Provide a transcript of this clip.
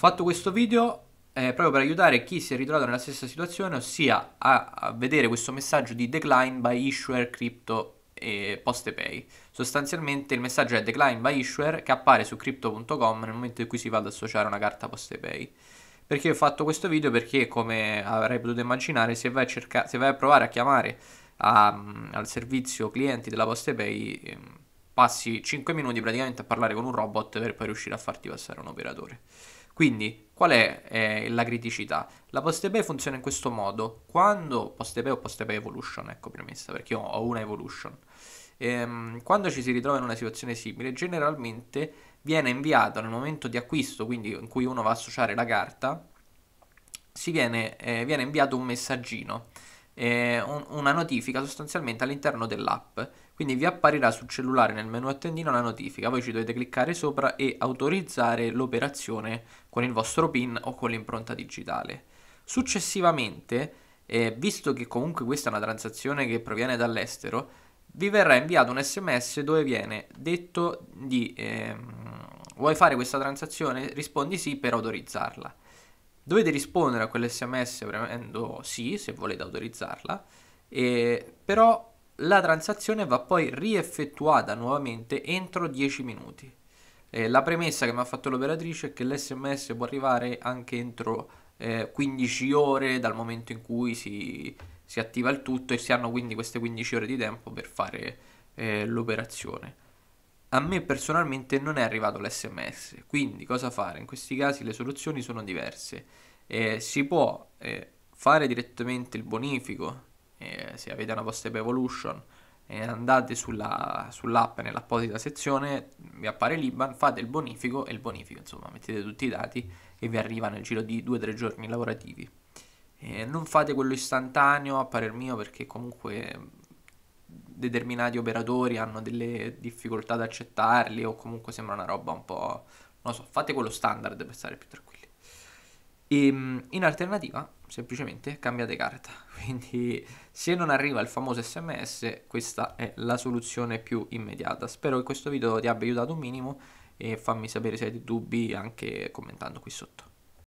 fatto questo video eh, proprio per aiutare chi si è ritrovato nella stessa situazione, ossia a, a vedere questo messaggio di decline by issuer crypto e poste pay. Sostanzialmente il messaggio è decline by issuer che appare su crypto.com nel momento in cui si va ad associare una carta poste pay. Perché ho fatto questo video? Perché come avrei potuto immaginare se vai a, cerca- se vai a provare a chiamare a, um, al servizio clienti della poste pay ehm, passi 5 minuti praticamente a parlare con un robot per poi riuscire a farti passare un operatore. Quindi, qual è eh, la criticità? La PostePay funziona in questo modo. Quando PostePay o PostePay Evolution, ecco premessa, perché io ho una Evolution. Ehm, quando ci si ritrova in una situazione simile, generalmente viene inviato nel momento di acquisto, quindi in cui uno va a associare la carta, si viene, eh, viene inviato un messaggino eh, un, una notifica sostanzialmente all'interno dell'app. Quindi vi apparirà sul cellulare nel menu a tendino la notifica, voi ci dovete cliccare sopra e autorizzare l'operazione con il vostro PIN o con l'impronta digitale. Successivamente, eh, visto che comunque questa è una transazione che proviene dall'estero, vi verrà inviato un sms dove viene detto di eh, vuoi fare questa transazione? Rispondi sì per autorizzarla. Dovete rispondere a quell'SMS premendo sì, se volete autorizzarla, e, però la transazione va poi rieffettuata nuovamente entro 10 minuti. Eh, la premessa che mi ha fatto l'operatrice è che l'SMS può arrivare anche entro eh, 15 ore dal momento in cui si, si attiva il tutto e si hanno quindi queste 15 ore di tempo per fare eh, l'operazione. A me personalmente non è arrivato l'SMS, quindi cosa fare? In questi casi le soluzioni sono diverse. Eh, si può eh, fare direttamente il bonifico, eh, se avete una vostra Evolution, andate sulla, sull'app nell'apposita sezione, vi appare l'IBAN, fate il bonifico e il bonifico, insomma, mettete tutti i dati e vi arriva nel giro di 2-3 giorni lavorativi. Eh, non fate quello istantaneo a parer mio perché comunque determinati operatori hanno delle difficoltà ad accettarli o comunque sembra una roba un po'... non lo so, fate quello standard per stare più tranquilli. E, ehm, in alternativa, semplicemente cambiate carta. Quindi se non arriva il famoso sms, questa è la soluzione più immediata. Spero che questo video ti abbia aiutato un minimo e fammi sapere se hai dubbi anche commentando qui sotto.